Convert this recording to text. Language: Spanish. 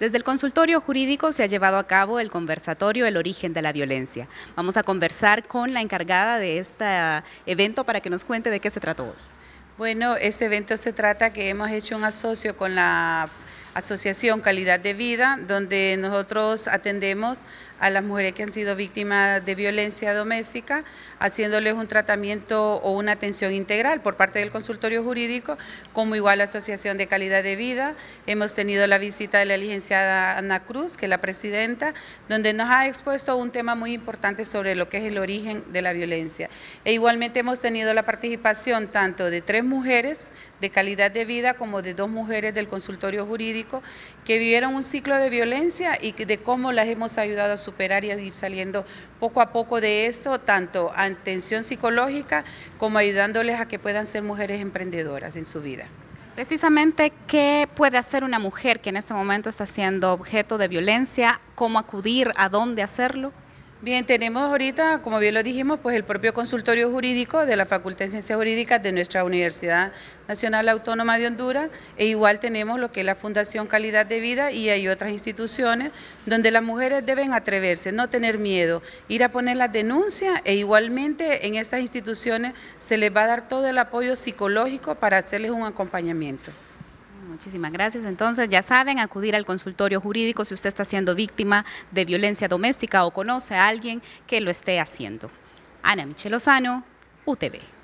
Desde el consultorio jurídico se ha llevado a cabo el conversatorio El origen de la violencia. Vamos a conversar con la encargada de este evento para que nos cuente de qué se trató hoy. Bueno, este evento se trata que hemos hecho un asocio con la asociación Calidad de Vida, donde nosotros atendemos a las mujeres que han sido víctimas de violencia doméstica, haciéndoles un tratamiento o una atención integral por parte del consultorio jurídico, como igual la Asociación de Calidad de Vida. Hemos tenido la visita de la licenciada Ana Cruz, que es la presidenta, donde nos ha expuesto un tema muy importante sobre lo que es el origen de la violencia. E igualmente hemos tenido la participación tanto de tres mujeres de calidad de vida como de dos mujeres del consultorio jurídico que vivieron un ciclo de violencia y de cómo las hemos ayudado a superar y a ir saliendo poco a poco de esto, tanto a atención psicológica como ayudándoles a que puedan ser mujeres emprendedoras en su vida. Precisamente, ¿qué puede hacer una mujer que en este momento está siendo objeto de violencia? ¿Cómo acudir? ¿A dónde hacerlo? Bien, tenemos ahorita, como bien lo dijimos, pues el propio consultorio jurídico de la Facultad de Ciencias Jurídicas de nuestra Universidad Nacional Autónoma de Honduras e igual tenemos lo que es la Fundación Calidad de Vida y hay otras instituciones donde las mujeres deben atreverse, no tener miedo, ir a poner las denuncias e igualmente en estas instituciones se les va a dar todo el apoyo psicológico para hacerles un acompañamiento. Muchísimas gracias. Entonces, ya saben, acudir al consultorio jurídico si usted está siendo víctima de violencia doméstica o conoce a alguien que lo esté haciendo. Ana Lozano, UTV.